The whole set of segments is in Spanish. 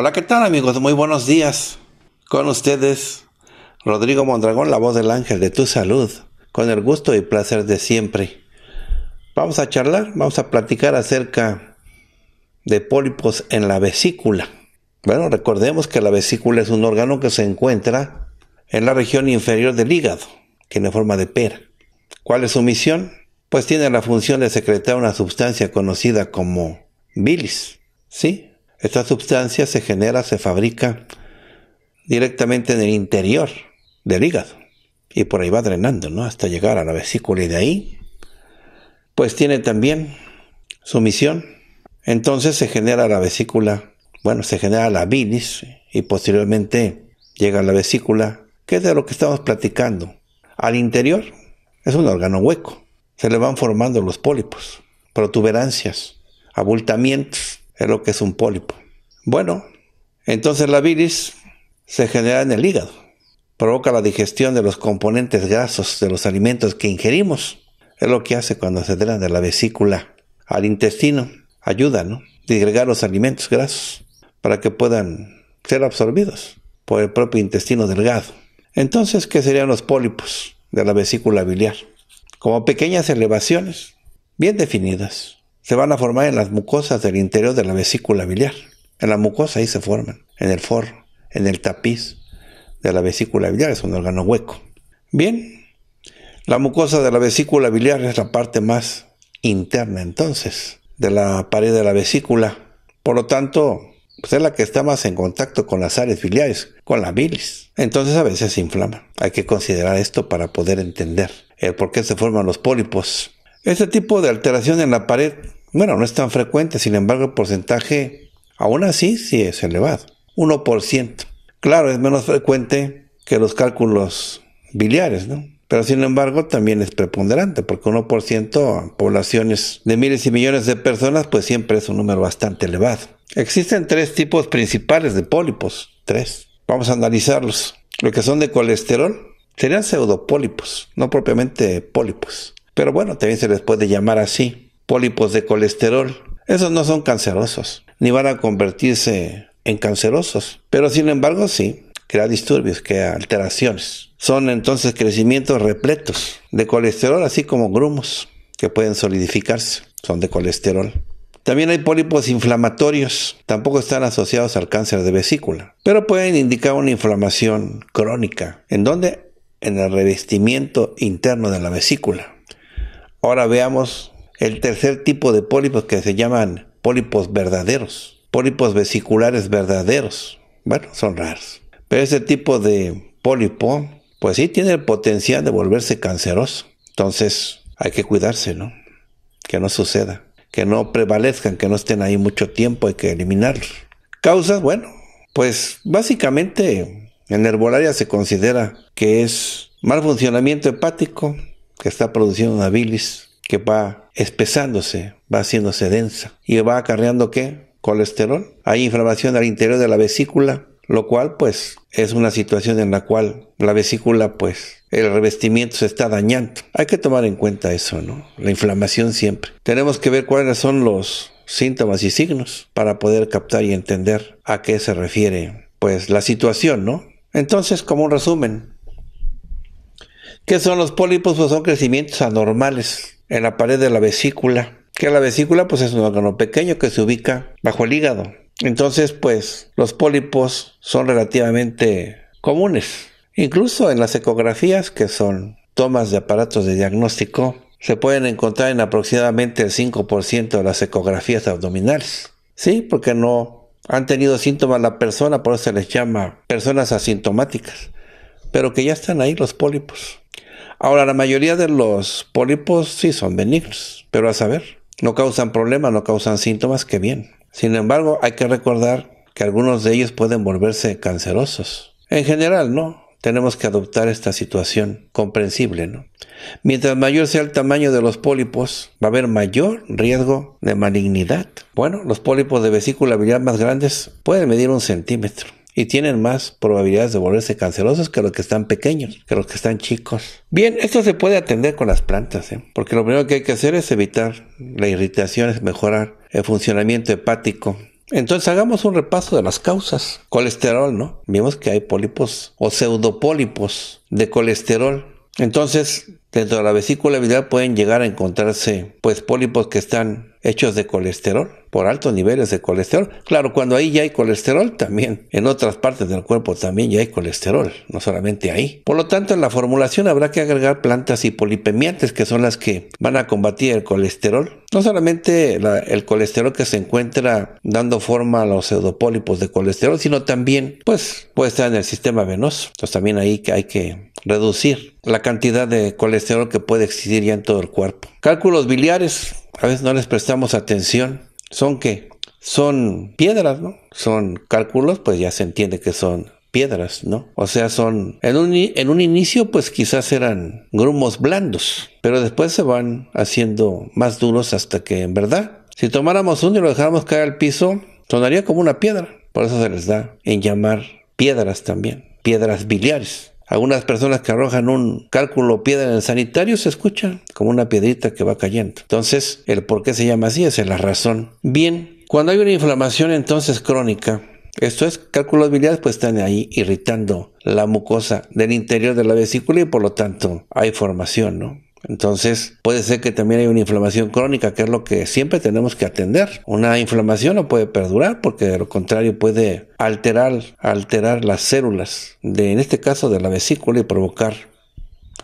Hola, ¿qué tal amigos? Muy buenos días. Con ustedes, Rodrigo Mondragón, la voz del ángel de tu salud, con el gusto y placer de siempre. Vamos a charlar, vamos a platicar acerca de pólipos en la vesícula. Bueno, recordemos que la vesícula es un órgano que se encuentra en la región inferior del hígado, que tiene forma de pera. ¿Cuál es su misión? Pues tiene la función de secretar una sustancia conocida como bilis, ¿sí? Esta sustancia se genera, se fabrica directamente en el interior del hígado y por ahí va drenando, ¿no? Hasta llegar a la vesícula y de ahí, pues tiene también su misión. Entonces se genera la vesícula, bueno, se genera la bilis y posteriormente llega a la vesícula, que es de lo que estamos platicando. Al interior es un órgano hueco, se le van formando los pólipos, protuberancias, abultamientos es lo que es un pólipo. Bueno, entonces la bilis se genera en el hígado, provoca la digestión de los componentes grasos de los alimentos que ingerimos. Es lo que hace cuando se drena de la vesícula al intestino, ayuda, ¿no? Digregar los alimentos grasos para que puedan ser absorbidos por el propio intestino delgado. Entonces, ¿qué serían los pólipos de la vesícula biliar? Como pequeñas elevaciones, bien definidas, se van a formar en las mucosas del interior de la vesícula biliar. En la mucosa ahí se forman, en el forro, en el tapiz de la vesícula biliar, es un órgano hueco. Bien, la mucosa de la vesícula biliar es la parte más interna entonces de la pared de la vesícula. Por lo tanto, pues, es la que está más en contacto con las áreas biliares, con la bilis. Entonces a veces se inflama. Hay que considerar esto para poder entender el por qué se forman los pólipos. Este tipo de alteración en la pared bueno, no es tan frecuente, sin embargo el porcentaje aún así sí es elevado, 1%. Claro, es menos frecuente que los cálculos biliares, ¿no? Pero sin embargo también es preponderante, porque 1% en poblaciones de miles y millones de personas, pues siempre es un número bastante elevado. Existen tres tipos principales de pólipos, tres. Vamos a analizarlos. Lo que son de colesterol serían pseudopólipos, no propiamente pólipos. Pero bueno, también se les puede llamar así pólipos de colesterol. Esos no son cancerosos, ni van a convertirse en cancerosos. Pero sin embargo, sí, crea disturbios, crea alteraciones. Son entonces crecimientos repletos de colesterol, así como grumos que pueden solidificarse. Son de colesterol. También hay pólipos inflamatorios, tampoco están asociados al cáncer de vesícula, pero pueden indicar una inflamación crónica. ¿En dónde? En el revestimiento interno de la vesícula. Ahora veamos el tercer tipo de pólipos que se llaman pólipos verdaderos, pólipos vesiculares verdaderos. Bueno, son raros. Pero ese tipo de pólipo, pues sí tiene el potencial de volverse canceroso. Entonces hay que cuidarse, ¿no? Que no suceda, que no prevalezcan, que no estén ahí mucho tiempo, hay que eliminarlos. Causas, bueno, pues básicamente en herbolaria se considera que es mal funcionamiento hepático, que está produciendo una bilis que va espesándose, va haciéndose densa y va acarreando qué? Colesterol. Hay inflamación al interior de la vesícula, lo cual pues es una situación en la cual la vesícula pues el revestimiento se está dañando. Hay que tomar en cuenta eso, ¿no? La inflamación siempre. Tenemos que ver cuáles son los síntomas y signos para poder captar y entender a qué se refiere pues la situación, ¿no? Entonces, como un resumen, ¿qué son los pólipos? Pues son crecimientos anormales en la pared de la vesícula. Que la vesícula pues es un órgano pequeño que se ubica bajo el hígado. Entonces pues los pólipos son relativamente comunes. Incluso en las ecografías que son tomas de aparatos de diagnóstico se pueden encontrar en aproximadamente el 5% de las ecografías abdominales. Sí, porque no han tenido síntomas la persona, por eso se les llama personas asintomáticas, pero que ya están ahí los pólipos. Ahora, la mayoría de los pólipos sí son benignos, pero a saber, no causan problemas, no causan síntomas, que bien. Sin embargo, hay que recordar que algunos de ellos pueden volverse cancerosos. En general, no. Tenemos que adoptar esta situación comprensible, ¿no? Mientras mayor sea el tamaño de los pólipos, va a haber mayor riesgo de malignidad. Bueno, los pólipos de vesícula biliar más grandes pueden medir un centímetro y tienen más probabilidades de volverse cancerosos que los que están pequeños, que los que están chicos. Bien, esto se puede atender con las plantas, ¿eh? porque lo primero que hay que hacer es evitar la irritación, es mejorar el funcionamiento hepático. Entonces hagamos un repaso de las causas. Colesterol, ¿no? Vimos que hay pólipos o pseudopólipos de colesterol. Entonces, dentro de la vesícula biliar pueden llegar a encontrarse pues pólipos que están hechos de colesterol, por altos niveles de colesterol. Claro, cuando ahí ya hay colesterol, también en otras partes del cuerpo también ya hay colesterol, no solamente ahí. Por lo tanto, en la formulación habrá que agregar plantas y hipolipemiantes, que son las que van a combatir el colesterol. No solamente el colesterol que se encuentra dando forma a los pseudopólipos de colesterol, sino también, pues, puede estar en el sistema venoso. Entonces, también ahí hay que reducir la cantidad de colesterol que puede existir ya en todo el cuerpo. Cálculos biliares, a veces no les prestamos atención. ¿Son qué? Son piedras, ¿no? Son cálculos, pues ya se entiende que son piedras, ¿no? O sea, son, en un, en un inicio pues quizás eran grumos blandos, pero después se van haciendo más duros hasta que en verdad, si tomáramos uno y lo dejáramos caer al piso, sonaría como una piedra. Por eso se les da en llamar piedras también, piedras biliares. Algunas personas que arrojan un cálculo piedra en el sanitario se escucha como una piedrita que va cayendo. Entonces, el por qué se llama así, es la razón. Bien, cuando hay una inflamación entonces crónica, esto es, cálculos biliares pues están ahí irritando la mucosa del interior de la vesícula y por lo tanto hay formación, ¿no? Entonces, puede ser que también hay una inflamación crónica, que es lo que siempre tenemos que atender. Una inflamación no puede perdurar porque de lo contrario puede alterar, alterar las células, de, en este caso de la vesícula, y provocar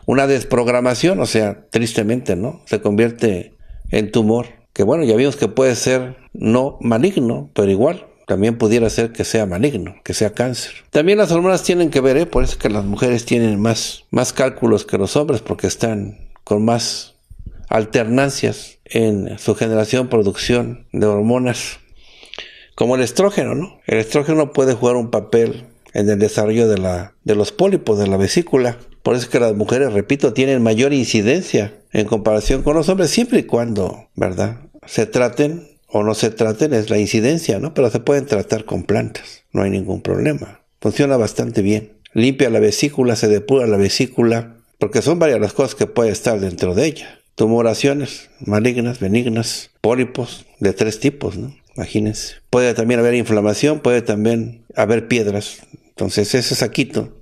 una desprogramación, o sea, tristemente, ¿no? Se convierte en tumor, que bueno, ya vimos que puede ser no maligno, pero igual también pudiera ser que sea maligno, que sea cáncer. También las hormonas tienen que ver, ¿eh? por eso que las mujeres tienen más, más cálculos que los hombres porque están con más alternancias en su generación, producción de hormonas, como el estrógeno, ¿no? El estrógeno puede jugar un papel en el desarrollo de, de los pólipos de la vesícula. Por eso es que las mujeres, repito, tienen mayor incidencia en comparación con los hombres, siempre y cuando, ¿verdad? Se traten o no se traten, es la incidencia, ¿no? Pero se pueden tratar con plantas, no hay ningún problema. Funciona bastante bien. Limpia la vesícula, se depura la vesícula, porque son varias las cosas que puede estar dentro de ella. Tumoraciones malignas, benignas, pólipos de tres tipos, ¿no? Imagínense. Puede también haber inflamación, puede también haber piedras. Entonces ese saquito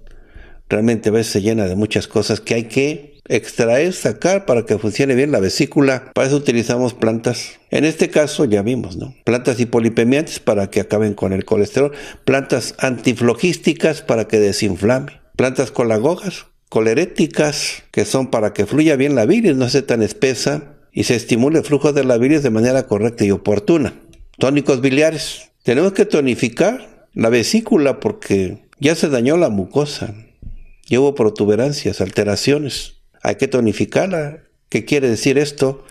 realmente a veces se llena de muchas cosas que hay que extraer, sacar para que funcione bien la vesícula. Para eso utilizamos plantas. En este caso ya vimos, ¿no? Plantas hipolipemiantes para que acaben con el colesterol. Plantas antiflogísticas para que desinflame. Plantas colagogas coleréticas, que son para que fluya bien la bilis, no sea tan espesa y se estimule el flujo de la bilis de manera correcta y oportuna. Tónicos biliares. Tenemos que tonificar la vesícula porque ya se dañó la mucosa. Y hubo protuberancias, alteraciones. Hay que tonificarla. ¿Qué quiere decir esto?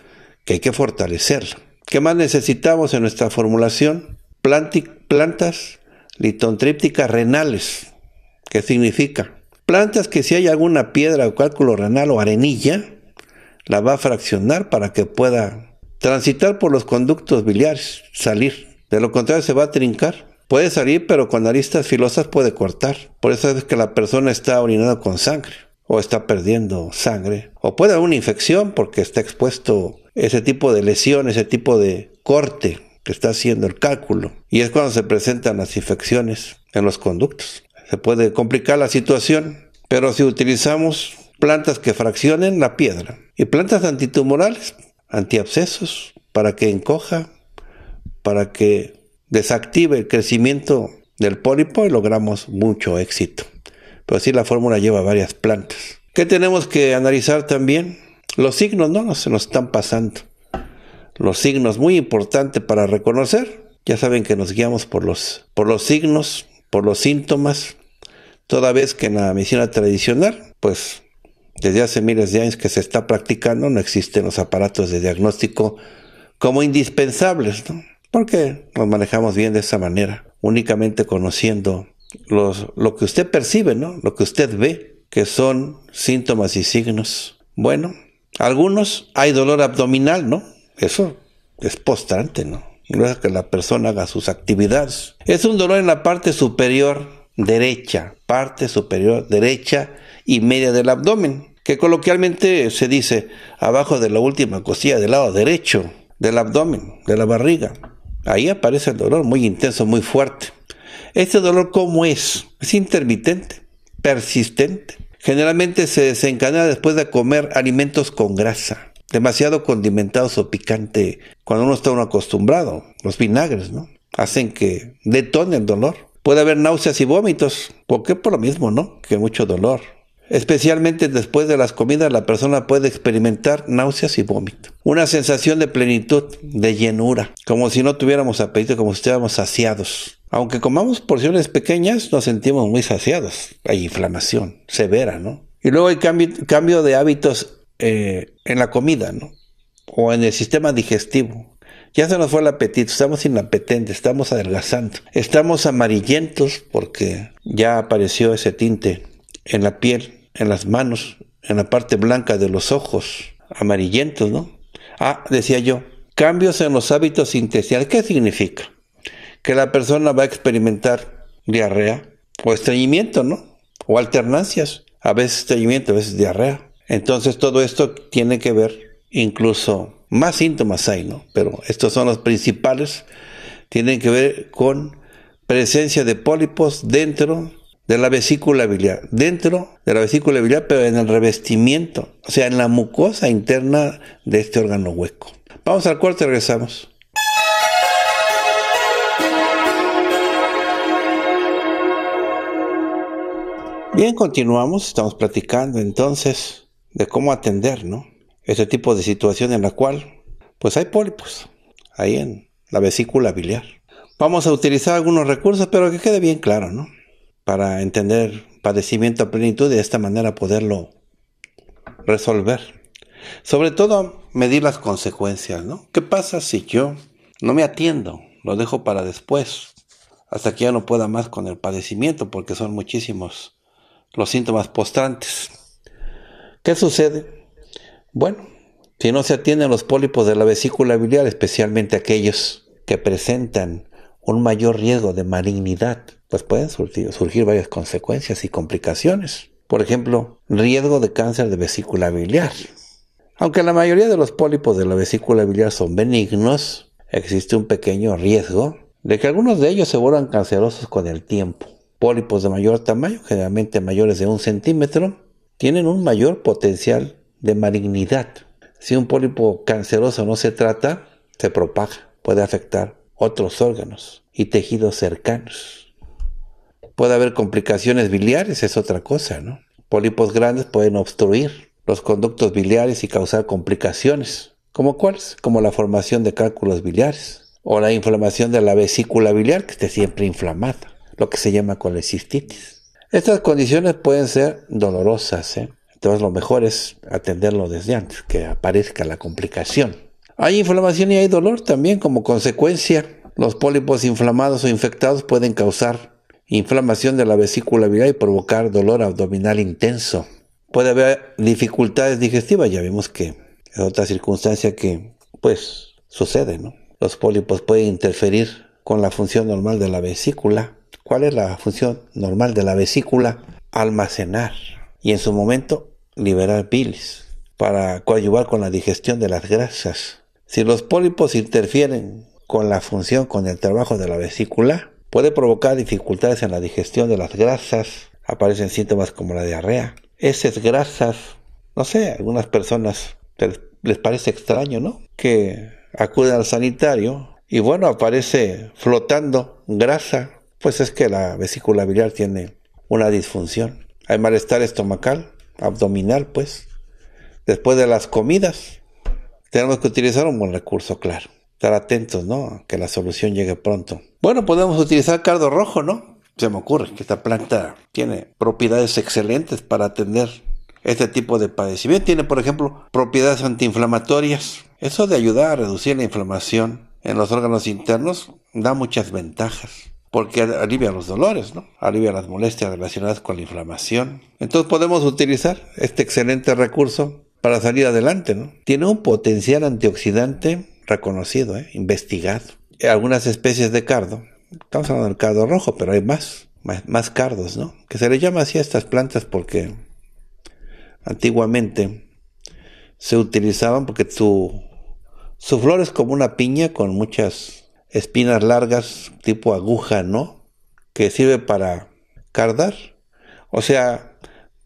Que hay que fortalecerla. ¿Qué más necesitamos en nuestra formulación? plantas litontrípticas renales. ¿Qué significa? Plantas que si hay alguna piedra o cálculo renal o arenilla, la va a fraccionar para que pueda transitar por los conductos biliares, salir. De lo contrario se va a trincar. Puede salir, pero con aristas filosas puede cortar. Por eso es que la persona está orinando con sangre o está perdiendo sangre. O puede haber una infección porque está expuesto ese tipo de lesión, ese tipo de corte que está haciendo el cálculo. Y es cuando se presentan las infecciones en los conductos se puede complicar la situación, pero si utilizamos plantas que fraccionen la piedra y plantas antitumorales, antiabscesos, para que encoja, para que desactive el crecimiento del pólipo y logramos mucho éxito. Pero si la fórmula lleva varias plantas. ¿Qué tenemos que analizar también? Los signos no, no se nos están pasando. Los signos muy importante para reconocer. Ya saben que nos guiamos por los, por los signos, por los síntomas, toda vez que en la medicina tradicional, pues desde hace miles de años que se está practicando, no existen los aparatos de diagnóstico como indispensables, ¿no? Porque nos manejamos bien de esa manera, únicamente conociendo los, lo que usted percibe, ¿no? Lo que usted ve, que son síntomas y signos. Bueno, algunos hay dolor abdominal, ¿no? Eso es postrante, ¿no? No es que la persona haga sus actividades. Es un dolor en la parte superior derecha, parte superior derecha y media del abdomen, que coloquialmente se dice abajo de la última costilla del lado derecho del abdomen, de la barriga. Ahí aparece el dolor muy intenso, muy fuerte. Este dolor, ¿cómo es? Es intermitente, persistente. Generalmente se desencadena después de comer alimentos con grasa, demasiado condimentados o picante, cuando uno está uno acostumbrado. Los vinagres, ¿no? Hacen que detone el dolor. Puede haber náuseas y vómitos, qué? por lo mismo, ¿no? Que mucho dolor. Especialmente después de las comidas, la persona puede experimentar náuseas y vómitos. Una sensación de plenitud, de llenura, como si no tuviéramos apetito, como si estuviéramos saciados. Aunque comamos porciones pequeñas, nos sentimos muy saciados. Hay inflamación severa, ¿no? Y luego hay cambio, de hábitos eh, en la comida, ¿no? O en el sistema digestivo. Ya se nos fue el apetito, estamos inapetentes, estamos adelgazando, estamos amarillentos porque ya apareció ese tinte en la piel, en las manos, en la parte blanca de los ojos, amarillentos, ¿no? Ah, decía yo, cambios en los hábitos intestinales. ¿Qué significa? Que la persona va a experimentar diarrea o estreñimiento, ¿no? O alternancias, a veces estreñimiento, a veces diarrea. Entonces todo esto tiene que ver incluso más síntomas hay, ¿no? Pero estos son los principales. Tienen que ver con presencia de pólipos dentro de la vesícula biliar, dentro de la vesícula biliar, pero en el revestimiento, o sea, en la mucosa interna de este órgano hueco. Vamos al cuarto y regresamos. Bien, continuamos, estamos platicando entonces de cómo atender, ¿no? este tipo de situación en la cual pues hay pólipos ahí en la vesícula biliar. Vamos a utilizar algunos recursos, pero que quede bien claro, ¿no? Para entender padecimiento a plenitud y de esta manera poderlo resolver. Sobre todo, medir las consecuencias, ¿no? ¿Qué pasa si yo no me atiendo? Lo dejo para después, hasta que ya no pueda más con el padecimiento, porque son muchísimos los síntomas postrantes. ¿Qué sucede? Bueno, si no se atienden los pólipos de la vesícula biliar, especialmente aquellos que presentan un mayor riesgo de malignidad, pues pueden surgir, varias consecuencias y complicaciones. Por ejemplo, riesgo de cáncer de vesícula biliar. Aunque la mayoría de los pólipos de la vesícula biliar son benignos, existe un pequeño riesgo de que algunos de ellos se vuelvan cancerosos con el tiempo. Pólipos de mayor tamaño, generalmente mayores de un centímetro, tienen un mayor potencial de malignidad. Si un pólipo canceroso no se trata, se propaga, puede afectar otros órganos y tejidos cercanos. Puede haber complicaciones biliares, es otra cosa, ¿no? Pólipos grandes pueden obstruir los conductos biliares y causar complicaciones, como cuáles, como la formación de cálculos biliares o la inflamación de la vesícula biliar que esté siempre inflamada, lo que se llama colecistitis. Estas condiciones pueden ser dolorosas, ¿eh? Entonces lo mejor es atenderlo desde antes, que aparezca la complicación. Hay inflamación y hay dolor también como consecuencia. Los pólipos inflamados o infectados pueden causar inflamación de la vesícula biliar y provocar dolor abdominal intenso. Puede haber dificultades digestivas, ya vimos que es otra circunstancia que pues sucede, Los pólipos pueden interferir con la función normal de la vesícula. ¿Cuál es la función normal de la vesícula? Almacenar y en su momento liberar bilis para coadyuvar con la digestión de las grasas. Si los pólipos interfieren con la función, con el trabajo de la vesícula, puede provocar dificultades en la digestión de las grasas. Aparecen síntomas como la diarrea, Esas grasas. No sé, algunas personas les parece extraño, ¿no? Que acuden al sanitario y bueno, aparece flotando grasa. Pues es que la vesícula biliar tiene una disfunción. Hay malestar estomacal, abdominal, pues, después de las comidas. Tenemos que utilizar un buen recurso, claro. Estar atentos, ¿no? que la solución llegue pronto. Bueno, podemos utilizar cardo rojo, ¿no? Se me ocurre que esta planta tiene propiedades excelentes para atender este tipo de padecimiento. Tiene, por ejemplo, propiedades antiinflamatorias. Eso de ayudar a reducir la inflamación en los órganos internos da muchas ventajas porque alivia los dolores, ¿no? alivia las molestias relacionadas con la inflamación. Entonces podemos utilizar este excelente recurso para salir adelante. ¿no? Tiene un potencial antioxidante reconocido, ¿eh? investigado. Algunas especies de cardo, estamos hablando del cardo rojo, pero hay más, más, cardos, ¿no? que se le llama así a estas plantas porque antiguamente se utilizaban porque su flor es como una piña con muchas espinas largas tipo aguja, ¿no? Que sirve para cardar, o sea,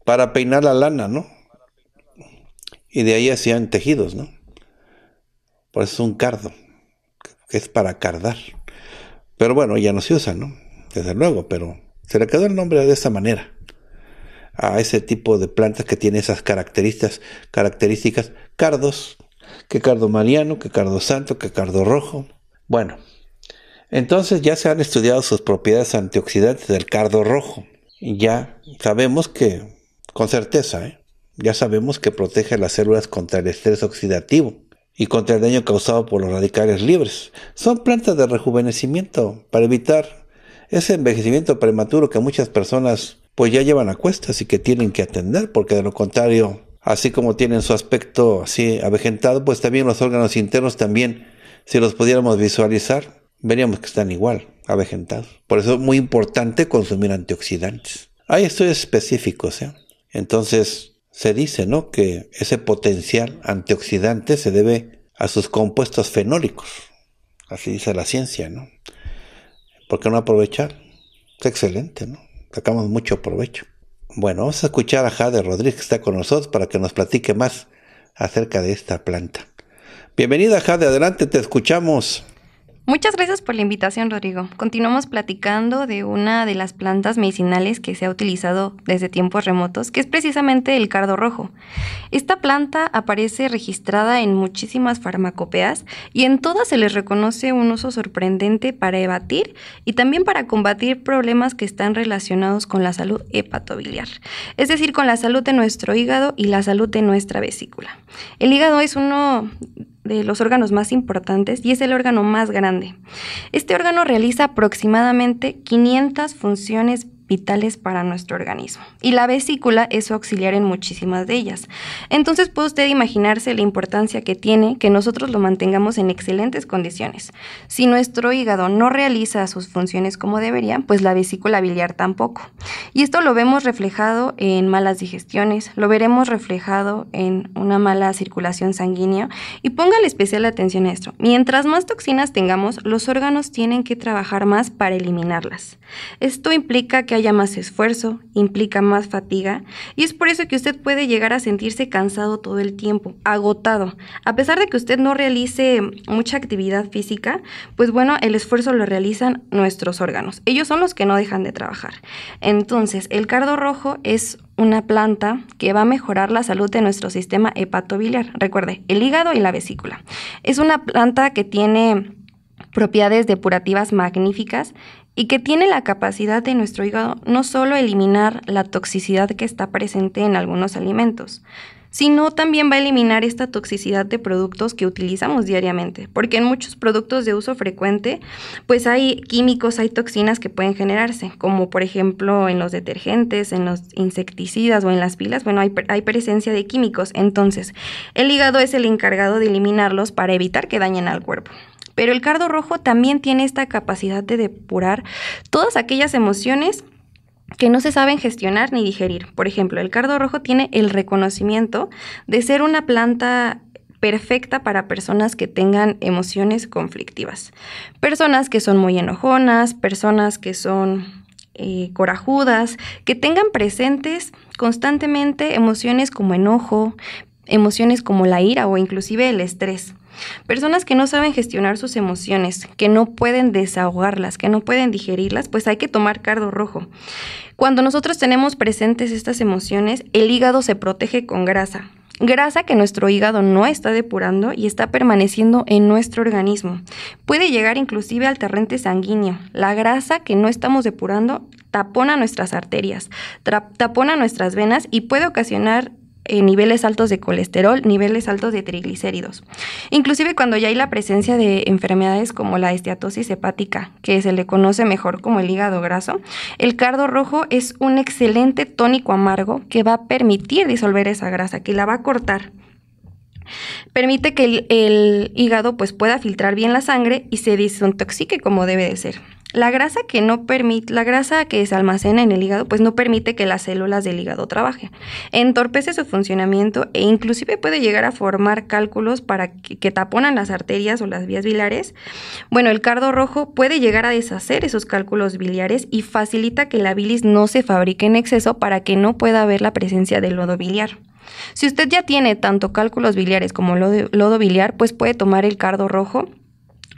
para peinar la lana, ¿no? Y de ahí hacían tejidos, ¿no? Por eso es un cardo, que es para cardar. Pero bueno, ya no se usa, ¿no? Desde luego, pero se le quedó el nombre de esa manera a ese tipo de plantas que tiene esas características, características cardos, que cardo mariano, que cardo santo, que cardo rojo. Bueno, entonces ya se han estudiado sus propiedades antioxidantes del cardo rojo. ya sabemos que, con certeza, ¿eh? ya sabemos que protege las células contra el estrés oxidativo y contra el daño causado por los radicales libres. Son plantas de rejuvenecimiento para evitar ese envejecimiento prematuro que muchas personas pues ya llevan a cuestas y que tienen que atender, porque de lo contrario, así como tienen su aspecto así avejentado, pues también los órganos internos también, si los pudiéramos visualizar, veríamos que están igual, avejentados. Por eso es muy importante consumir antioxidantes. Hay estudios específicos, ¿eh? Entonces, se dice, ¿no? Que ese potencial antioxidante se debe a sus compuestos fenólicos. Así dice la ciencia, ¿no? ¿Por qué no aprovechar? Es excelente, ¿no? Sacamos mucho provecho. Bueno, vamos a escuchar a Jade Rodríguez, que está con nosotros, para que nos platique más acerca de esta planta. Bienvenida, Jade, adelante, te escuchamos. Muchas gracias por la invitación, Rodrigo. Continuamos platicando de una de las plantas medicinales que se ha utilizado desde tiempos remotos, que es precisamente el cardo rojo. Esta planta aparece registrada en muchísimas farmacopeas y en todas se les reconoce un uso sorprendente para evadir y también para combatir problemas que están relacionados con la salud hepatobiliar, es decir, con la salud de nuestro hígado y la salud de nuestra vesícula. El hígado es uno de los órganos más importantes y es el órgano más grande. Este órgano realiza aproximadamente 500 funciones vitales para nuestro organismo. Y la vesícula es auxiliar en muchísimas de ellas. Entonces puede usted imaginarse la importancia que tiene que nosotros lo mantengamos en excelentes condiciones. Si nuestro hígado no realiza sus funciones como debería, pues la vesícula biliar tampoco. Y esto lo vemos reflejado en malas digestiones, lo veremos reflejado en una mala circulación sanguínea. Y póngale especial atención a esto. Mientras más toxinas tengamos, los órganos tienen que trabajar más para eliminarlas. Esto implica que Haya más esfuerzo, implica más fatiga y es por eso que usted puede llegar a sentirse cansado todo el tiempo, agotado. A pesar de que usted no realice mucha actividad física, pues bueno, el esfuerzo lo realizan nuestros órganos. Ellos son los que no dejan de trabajar. Entonces, el cardo rojo es una planta que va a mejorar la salud de nuestro sistema hepatobiliar. Recuerde, el hígado y la vesícula. Es una planta que tiene propiedades depurativas magníficas y que tiene la capacidad de nuestro hígado no solo eliminar la toxicidad que está presente en algunos alimentos, sino también va a eliminar esta toxicidad de productos que utilizamos diariamente, porque en muchos productos de uso frecuente, pues hay químicos, hay toxinas que pueden generarse, como por ejemplo en los detergentes, en los insecticidas o en las pilas, bueno, hay, hay presencia de químicos, entonces el hígado es el encargado de eliminarlos para evitar que dañen al cuerpo. Pero el cardo rojo también tiene esta capacidad de depurar todas aquellas emociones que no se saben gestionar ni digerir. Por ejemplo, el cardo rojo tiene el reconocimiento de ser una planta perfecta para personas que tengan emociones conflictivas. Personas que son muy enojonas, personas que son eh, corajudas, que tengan presentes constantemente emociones como enojo, emociones como la ira o inclusive el estrés. Personas que no saben gestionar sus emociones, que no pueden desahogarlas, que no pueden digerirlas, pues hay que tomar cardo rojo. Cuando nosotros tenemos presentes estas emociones, el hígado se protege con grasa, grasa que nuestro hígado no está depurando y está permaneciendo en nuestro organismo. Puede llegar inclusive al torrente sanguíneo. La grasa que no estamos depurando tapona nuestras arterias, tapona nuestras venas y puede ocasionar eh, niveles altos de colesterol, niveles altos de triglicéridos. Inclusive cuando ya hay la presencia de enfermedades como la esteatosis hepática, que se le conoce mejor como el hígado graso, el cardo rojo es un excelente tónico amargo que va a permitir disolver esa grasa, que la va a cortar. Permite que el, hígado pues, pueda filtrar bien la sangre y se desintoxique como debe de ser la grasa que no permite, la grasa que se almacena en el hígado, pues no permite que las células del hígado trabajen. Entorpece su funcionamiento e inclusive puede llegar a formar cálculos para que, taponan las arterias o las vías biliares. Bueno, el cardo rojo puede llegar a deshacer esos cálculos biliares y facilita que la bilis no se fabrique en exceso para que no pueda haber la presencia del lodo biliar. Si usted ya tiene tanto cálculos biliares como lodo biliar, pues puede tomar el cardo rojo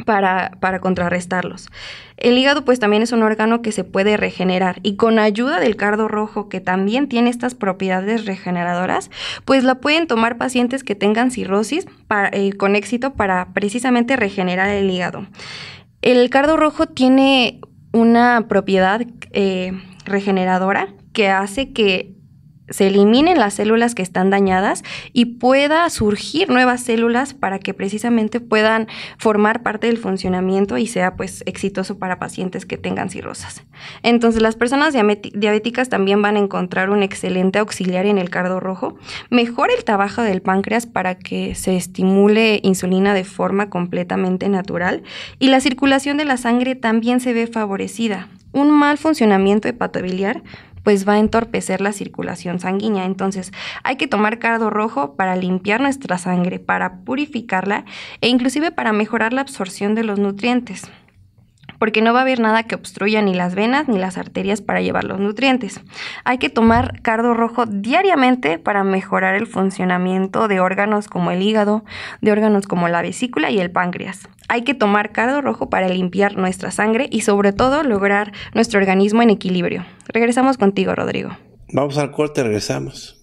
para, contrarrestarlos. El hígado pues también es un órgano que se puede regenerar y con ayuda del cardo rojo que también tiene estas propiedades regeneradoras, pues la pueden tomar pacientes que tengan cirrosis eh, con éxito para precisamente regenerar el hígado. El cardo rojo tiene una propiedad eh, regeneradora que hace que se eliminen las células que están dañadas y pueda surgir nuevas células para que precisamente puedan formar parte del funcionamiento y sea pues exitoso para pacientes que tengan cirrosas. Entonces las personas diabéticas también van a encontrar un excelente auxiliar en el cardo rojo, mejora el trabajo del páncreas para que se estimule insulina de forma completamente natural y la circulación de la sangre también se ve favorecida. Un mal funcionamiento hepatobiliar pues va a entorpecer la circulación sanguínea. Entonces hay que tomar cardo rojo para limpiar nuestra sangre, para purificarla e inclusive para mejorar la absorción de los nutrientes porque no va a haber nada que obstruya ni las venas ni las arterias para llevar los nutrientes. Hay que tomar cardo rojo diariamente para mejorar el funcionamiento de órganos como el hígado, de órganos como la vesícula y el páncreas. Hay que tomar cardo rojo para limpiar nuestra sangre y sobre todo lograr nuestro organismo en equilibrio. Regresamos contigo, Rodrigo. Vamos al corte, regresamos.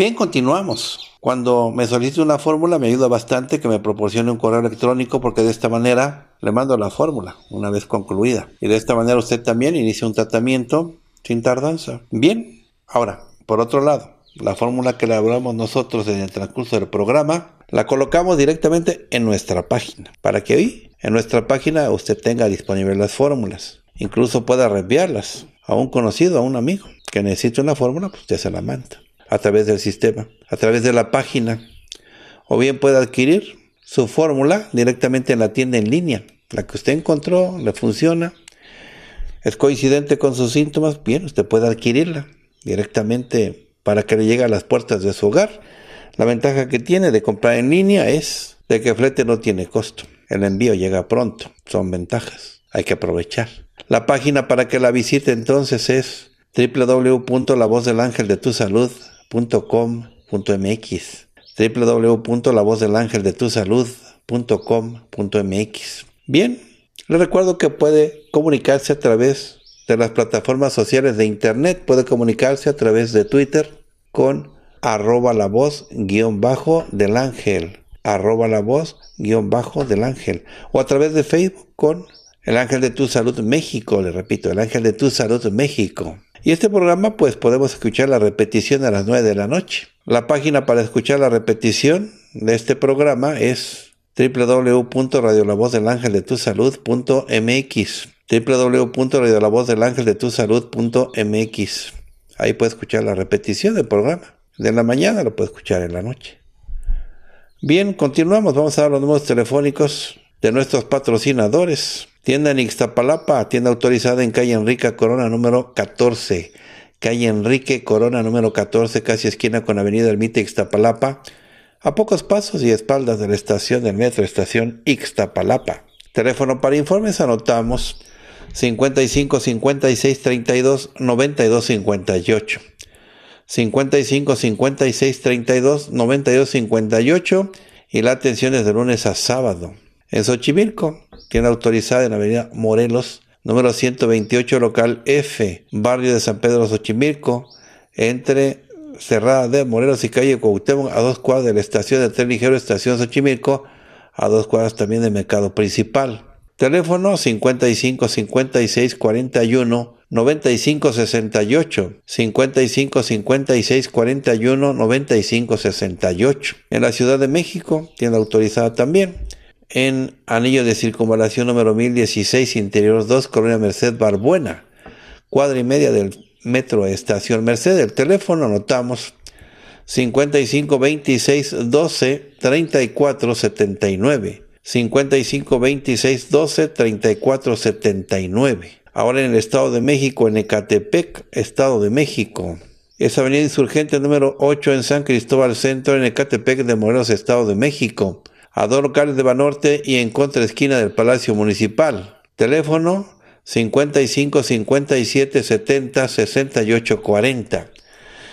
Bien, continuamos. Cuando me solicite una fórmula me ayuda bastante que me proporcione un correo electrónico porque de esta manera le mando la fórmula una vez concluida. Y de esta manera usted también inicia un tratamiento sin tardanza. Bien, ahora, por otro lado, la fórmula que elaboramos nosotros en el transcurso del programa la colocamos directamente en nuestra página para que hoy en nuestra página, usted tenga disponibles las fórmulas. Incluso pueda reenviarlas a un conocido, a un amigo que necesite una fórmula, pues usted se la manda a través del sistema, a través de la página, o bien puede adquirir su fórmula directamente en la tienda en línea, la que usted encontró, le funciona, es coincidente con sus síntomas, bien, usted puede adquirirla directamente para que le llegue a las puertas de su hogar. La ventaja que tiene de comprar en línea es de que el flete no tiene costo. El envío llega pronto. Son ventajas. Hay que aprovechar. La página para que la visite entonces es salud www.lavozdelangeldetusalud.com.mx www.lavozdelangeldetusalud.com.mx Bien, le recuerdo que puede comunicarse a través de las plataformas sociales de internet, puede comunicarse a través de Twitter con arroba la voz guión bajo del ángel, arroba la voz guión bajo del ángel, o a través de Facebook con el ángel de tu salud México, le repito, el ángel de tu salud México. Y este programa pues podemos escuchar la repetición a las 9 de la noche. La página para escuchar la repetición de este programa es www.radiolavozdelangeldetusalud.mx www.radiolavozdelangeldetusalud.mx Ahí puede escuchar la repetición del programa. De la mañana lo puede escuchar en la noche. Bien, continuamos. Vamos a dar los números telefónicos de nuestros patrocinadores. Tienda en Ixtapalapa, tienda autorizada en calle Enrique Corona número 14. Calle Enrique Corona número 14, casi esquina con Avenida Ermita Ixtapalapa, a pocos pasos y espaldas de la estación del metro, estación Ixtapalapa. Teléfono para informes anotamos 55 56 32 92 58. 55 56 32 92 58 y la atención es de lunes a sábado. En Xochimilco, ...tiene autorizada en la avenida Morelos, número 128, local F, barrio de San Pedro Xochimilco, entre Cerrada de Morelos y calle Cuauhtémoc, a dos cuadras de la estación de tren ligero Estación Xochimilco, a dos cuadras también del mercado principal. Teléfono 55 56 41 95 68 55 56 41 95 68. En la Ciudad de México, tienda autorizada también en Anillo de Circunvalación número 1016, Interior 2, Colonia Merced, Barbuena, cuadra y media del Metro Estación Merced. El teléfono anotamos 55 26 12 34 79. 79. Ahora en el Estado de México, en Ecatepec, Estado de México. Esa Avenida Insurgente número 8 en San Cristóbal Centro, en Ecatepec de Morelos, Estado de México a dos locales de Banorte y en contra esquina del Palacio Municipal. Teléfono 55 57 70 68 40.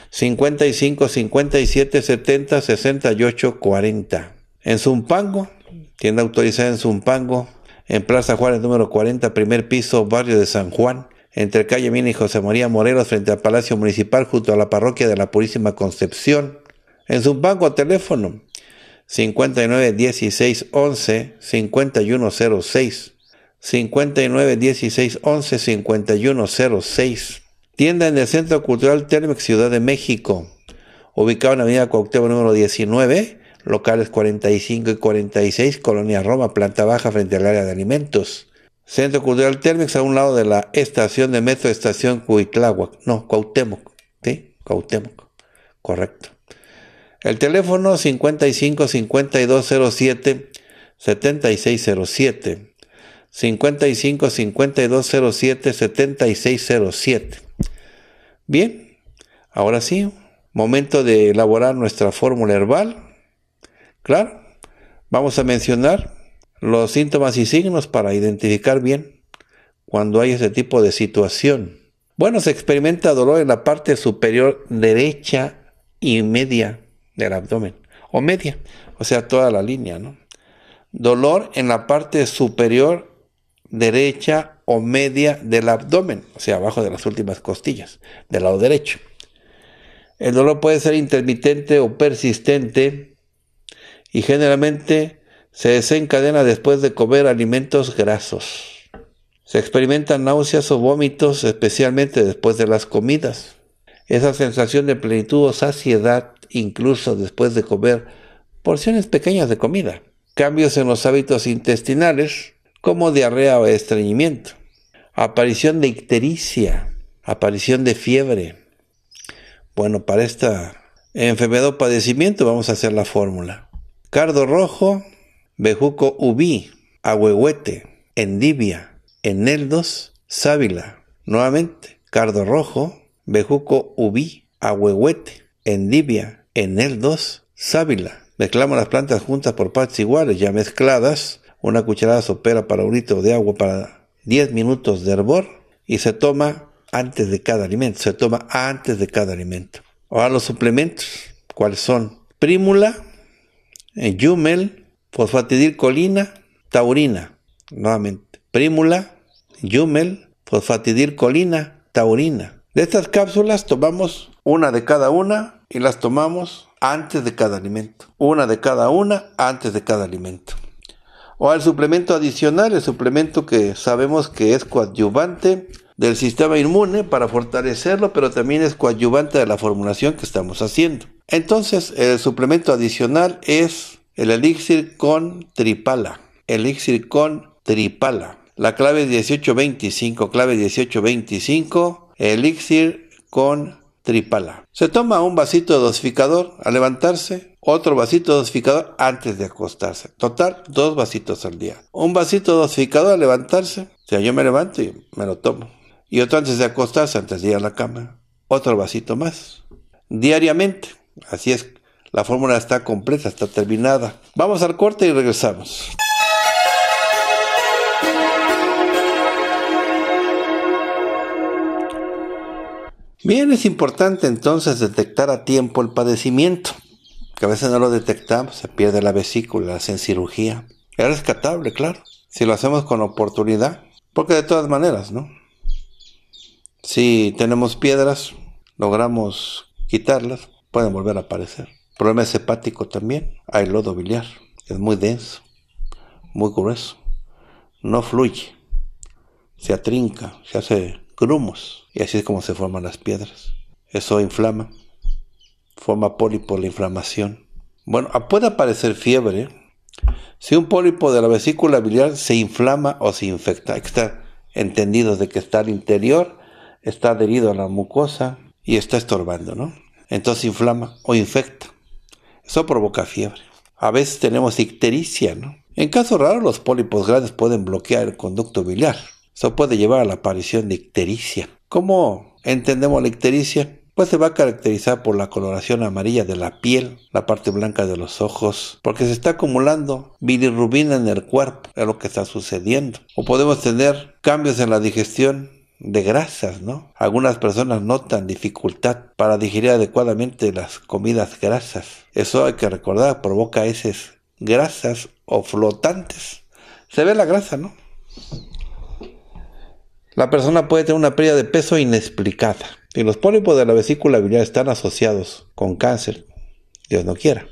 55 57 70 68 40. En Zumpango, tienda autorizada en Zumpango, en Plaza Juárez número 40, primer piso, barrio de San Juan, entre calle Mina y José María Morelos, frente al Palacio Municipal, junto a la parroquia de la Purísima Concepción. En Zumpango, teléfono 59 16 11 5106 59 16 11 5106 Tienda en el Centro Cultural Telmex Ciudad de México, ubicado en la avenida Cuauhtémoc número 19, locales 45 y 46, Colonia Roma, planta baja frente al área de alimentos. Centro Cultural Telmex a un lado de la estación de metro Estación Cuitláhuac, no, Cuauhtémoc, ¿sí? Cuauhtémoc, correcto. El teléfono 55 5207 7607. 55 5207 7607. Bien, ahora sí, momento de elaborar nuestra fórmula herbal. Claro, vamos a mencionar los síntomas y signos para identificar bien cuando hay ese tipo de situación. Bueno, se experimenta dolor en la parte superior derecha y media del abdomen o media, o sea, toda la línea, ¿no? Dolor en la parte superior derecha o media del abdomen, o sea, abajo de las últimas costillas, del lado derecho. El dolor puede ser intermitente o persistente y generalmente se desencadena después de comer alimentos grasos. Se experimentan náuseas o vómitos especialmente después de las comidas. Esa sensación de plenitud o saciedad incluso después de comer porciones pequeñas de comida, cambios en los hábitos intestinales como diarrea o estreñimiento, aparición de ictericia, aparición de fiebre. Bueno, para esta enfermedad o padecimiento vamos a hacer la fórmula. Cardo rojo, bejuco ubí, ahuehuete, endivia, eneldos, sábila. Nuevamente, cardo rojo, bejuco ubí, ahuehuete, endivia, en el 2, sábila. Mezclamos las plantas juntas por partes iguales, ya mezcladas. Una cucharada sopera para un litro de agua para 10 minutos de hervor. Y se toma antes de cada alimento. Se toma antes de cada alimento. Ahora los suplementos. ¿Cuáles son? Prímula, eh, yumel, fosfatidilcolina, taurina. Nuevamente. Prímula, yumel, fosfatidilcolina, taurina. De estas cápsulas tomamos una de cada una y las tomamos antes de cada alimento. Una de cada una antes de cada alimento. O al suplemento adicional, el suplemento que sabemos que es coadyuvante del sistema inmune para fortalecerlo, pero también es coadyuvante de la formulación que estamos haciendo. Entonces, el suplemento adicional es el elixir con tripala. Elixir con tripala. La clave 1825, clave 1825, elixir con Tripala. Se toma un vasito de dosificador al levantarse, otro vasito de dosificador antes de acostarse. Total, dos vasitos al día. Un vasito de dosificador al levantarse. O sea, yo me levanto y me lo tomo. Y otro antes de acostarse, antes de ir a la cama. Otro vasito más. Diariamente. Así es, la fórmula está completa, está terminada. Vamos al corte y regresamos. Bien, es importante entonces detectar a tiempo el padecimiento, que a veces no lo detectamos, se pierde la vesícula, hacen cirugía. Es rescatable, claro, si lo hacemos con oportunidad, porque de todas maneras, ¿no? Si tenemos piedras, logramos quitarlas, pueden volver a aparecer. Problema es hepático también, hay lodo biliar, es muy denso, muy grueso, no fluye, se atrinca, se hace grumos. Y así es como se forman las piedras. Eso inflama. Forma pólipo la inflamación. Bueno, ah, puede aparecer fiebre si un pólipo de la vesícula biliar se inflama o se infecta. Hay que estar entendido de que está al interior, está adherido a la mucosa y está estorbando, ¿no? Entonces inflama o infecta. Eso provoca fiebre. A veces tenemos ictericia, ¿no? En caso raro, los pólipos grandes pueden bloquear el conducto biliar. Eso puede llevar a la aparición de ictericia. ¿Cómo entendemos la ictericia? Pues se va a caracterizar por la coloración amarilla de la piel, la parte blanca de los ojos, porque se está acumulando bilirrubina en el cuerpo, es lo que está sucediendo. O podemos tener cambios en la digestión, de grasas, ¿no? Algunas personas notan dificultad para digerir adecuadamente las comidas grasas. Eso hay que recordar, provoca esas grasas o flotantes. Se ve la grasa, ¿no? La persona puede tener una pérdida de peso inexplicada. Y los pólipos de la vesícula biliar están asociados con cáncer. Dios no quiera.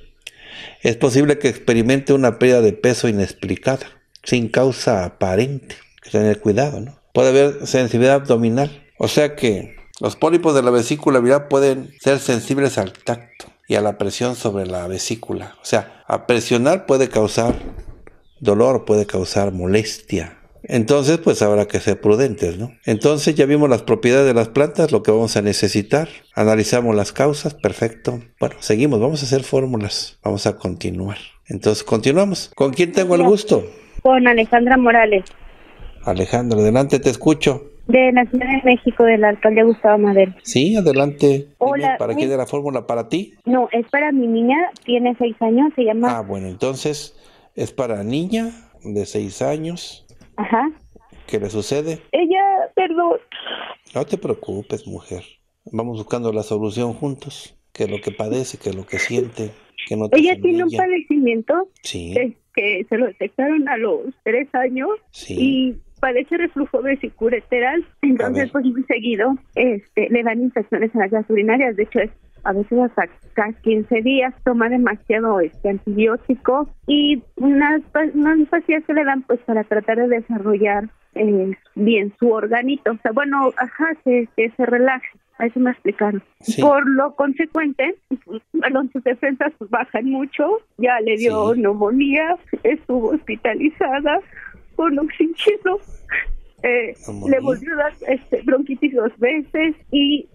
Es posible que experimente una pérdida de peso inexplicada, sin causa aparente. Hay que tener cuidado, ¿no? Puede haber sensibilidad abdominal. O sea que los pólipos de la vesícula biliar pueden ser sensibles al tacto y a la presión sobre la vesícula. O sea, a presionar puede causar dolor, puede causar molestia, entonces, pues habrá que ser prudentes, ¿no? Entonces ya vimos las propiedades de las plantas, lo que vamos a necesitar, analizamos las causas, perfecto. Bueno, seguimos, vamos a hacer fórmulas, vamos a continuar. Entonces, continuamos. ¿Con quién tengo el gusto? Con Alejandra Morales. Alejandra, adelante, te escucho. De la Ciudad de México, del alcalde Gustavo Madero. Sí, adelante. Hola. ¿Para qué de la fórmula? ¿Para ti? No, es para mi niña, tiene seis años, se llama... Ah, bueno, entonces es para niña de seis años Ajá. ¿Qué le sucede? Ella, perdón. No te preocupes, mujer. Vamos buscando la solución juntos. Que lo que padece, que lo que siente, que no te Ella tiene un padecimiento que, se lo detectaron a los tres años y padece reflujo vesicureteral, entonces pues muy seguido este, le dan infecciones en las vías urinarias, de hecho es a veces hasta cada 15 días, toma demasiado este antibiótico y unas, unas se que le dan pues para tratar de desarrollar eh, bien su organito, o sea, bueno, ajá, que, se relaje, eso me explicaron. Por lo consecuente, los sus defensas bajan mucho, ya le dio neumonía, estuvo hospitalizada con oxígeno, eh, le volvió a dar este, bronquitis dos veces y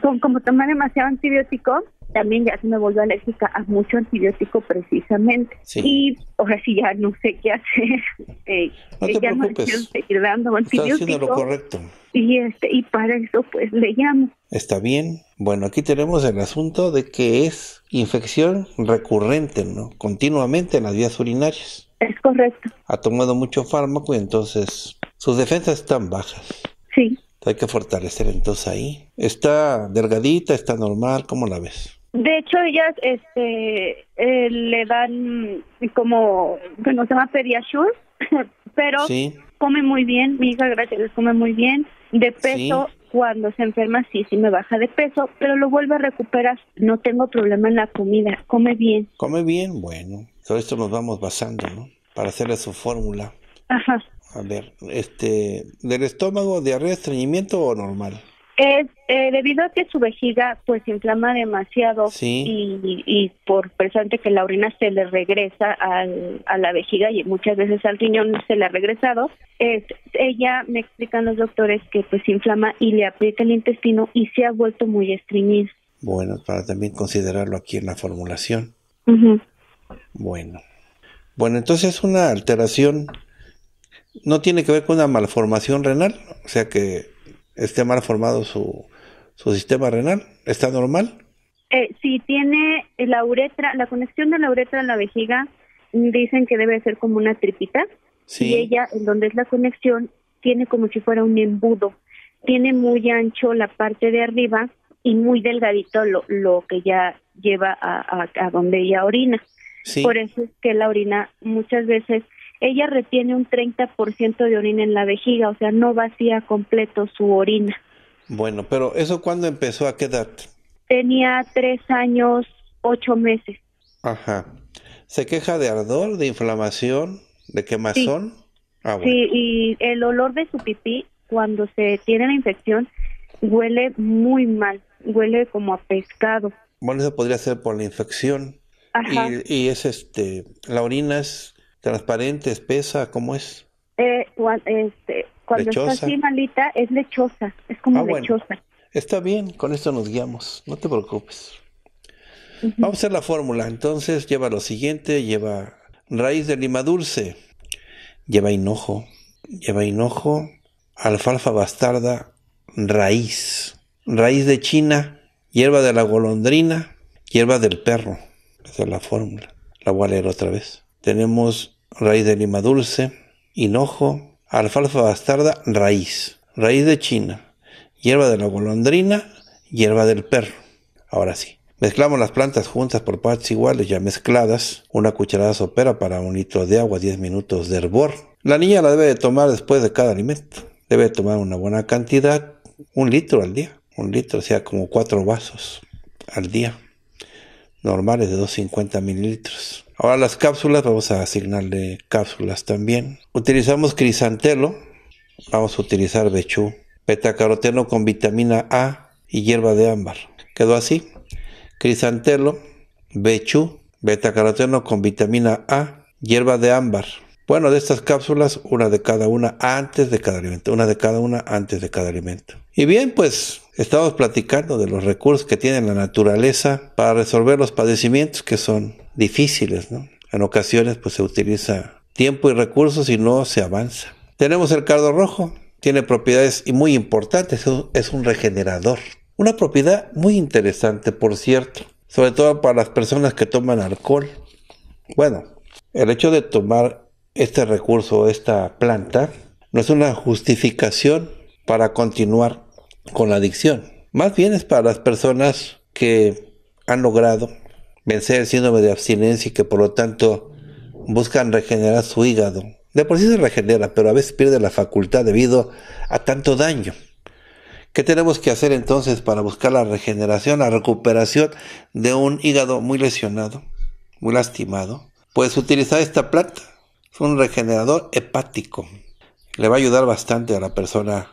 como, como tomé demasiado antibiótico, también ya se me volvió alérgica a mucho antibiótico precisamente. Y ahora sí ya no sé qué hacer. Eh, no eh, te seguir dando antibiótico. haciendo lo correcto. Y, este, y para eso pues le llamo. Está bien. Bueno, aquí tenemos el asunto de que es infección recurrente, ¿no? Continuamente en las vías urinarias. Es correcto. Ha tomado mucho fármaco y entonces sus defensas están bajas. Sí. Hay que fortalecer entonces ahí. Está delgadita, está normal, ¿cómo la ves? De hecho, ellas este, eh, le dan como, bueno, se llama pediasure, pero come muy bien, mi hija, gracias come muy bien. De peso, cuando se enferma, sí, sí me baja de peso, pero lo vuelve a recuperar. No tengo problema en la comida, come bien. Come bien, bueno. Todo esto nos vamos basando, ¿no? Para hacerle su fórmula. Ajá. A ver, este, ¿del estómago, diarrea, estreñimiento o normal? Es eh, debido a que su vejiga pues se inflama demasiado y, por presente que la orina se le regresa a la vejiga y muchas veces al riñón se le ha regresado, es, ella me explican los doctores que pues se inflama y le aplica el intestino y se ha vuelto muy estreñido. Bueno, para también considerarlo aquí en la formulación. Bueno. Bueno, entonces una alteración no tiene que ver con una malformación renal, o sea que esté mal formado su, su sistema renal, ¿está normal? Eh, si tiene la uretra, la conexión de la uretra a la vejiga, dicen que debe ser como una tripita, sí. y ella, en donde es la conexión, tiene como si fuera un embudo, tiene muy ancho la parte de arriba y muy delgadito lo, que ya lleva a, a, donde ella orina. Por eso es que la orina muchas veces ella retiene un 30% de orina en la vejiga, o sea, no vacía completo su orina. Bueno, pero ¿eso cuándo empezó? ¿A qué edad? Tenía tres años, ocho meses. Ajá. ¿Se queja de ardor, de inflamación, de quemazón? Sí. Ah, y el olor de su pipí cuando se tiene la infección huele muy mal, huele como a pescado. Bueno, eso podría ser por la infección. Y, y es este, la orina es transparente, espesa, ¿cómo es? Eh, este, cuando está así malita, es lechosa, es como ah, lechosa. Está bien, con esto nos guiamos, no te preocupes. Vamos a hacer la fórmula, entonces lleva lo siguiente, lleva raíz de lima dulce, lleva hinojo, lleva hinojo, alfalfa bastarda, raíz, raíz de china, hierba de la golondrina, hierba del perro, esa es la fórmula. La voy a leer otra vez. Tenemos raíz de lima dulce, hinojo, alfalfa bastarda, raíz, raíz de China, hierba de la golondrina, hierba del perro. Ahora sí. Mezclamos las plantas juntas por partes iguales ya mezcladas, una cucharada sopera para un litro de agua, 10 minutos de hervor. La niña la debe de tomar después de cada alimento. Debe tomar una buena cantidad, un litro al día, un litro, o sea, como cuatro vasos al día, normales de 250 mililitros. Ahora las cápsulas, vamos a asignarle cápsulas también. Utilizamos crisantelo, vamos a utilizar bechú, betacaroteno con vitamina A y hierba de ámbar. Quedó así. Crisantelo, bechú, betacaroteno con vitamina A, hierba de ámbar. Bueno, de estas cápsulas, una de cada una antes de cada alimento, una de cada una antes de cada alimento. Y bien, pues Estamos platicando de los recursos que tiene la naturaleza para resolver los padecimientos que son difíciles, ¿no? En ocasiones pues se utiliza tiempo y recursos y no se avanza. Tenemos el cardo rojo, tiene propiedades muy importantes, es un regenerador. Una propiedad muy interesante, por cierto, sobre todo para las personas que toman alcohol. Bueno, el hecho de tomar este recurso, esta planta, no es una justificación para continuar con la adicción. Más bien es para las personas que han logrado vencer el síndrome de abstinencia y que por lo tanto buscan regenerar su hígado. De por sí se regenera, pero a veces pierde la facultad debido a tanto daño. ¿Qué tenemos que hacer entonces para buscar la regeneración, la recuperación de un hígado muy lesionado, muy lastimado? Pues utilizar esta planta. Es un regenerador hepático. Le va a ayudar bastante a la persona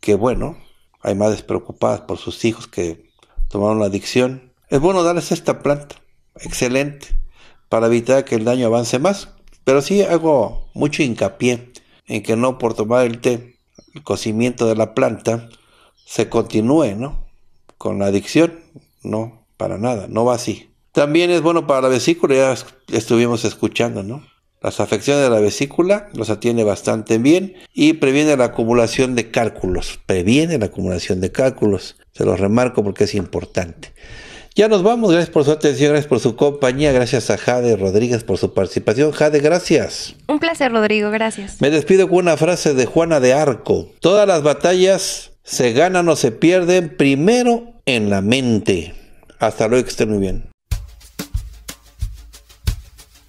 que, bueno, hay madres preocupadas por sus hijos que tomaron la adicción. Es bueno darles esta planta, excelente, para evitar que el daño avance más. Pero sí hago mucho hincapié en que no por tomar el té, el cocimiento de la planta, se continúe, ¿no? Con la adicción, no, para nada, no va así. También es bueno para la vesícula, ya estuvimos escuchando, ¿no? las afecciones de la vesícula, los atiene bastante bien y previene la acumulación de cálculos. Previene la acumulación de cálculos. Se los remarco porque es importante. Ya nos vamos, gracias por su atención, gracias por su compañía, gracias a Jade Rodríguez por su participación. Jade, gracias. Un placer, Rodrigo, gracias. Me despido con una frase de Juana de Arco. Todas las batallas se ganan o se pierden primero en la mente. Hasta luego, que estén muy bien.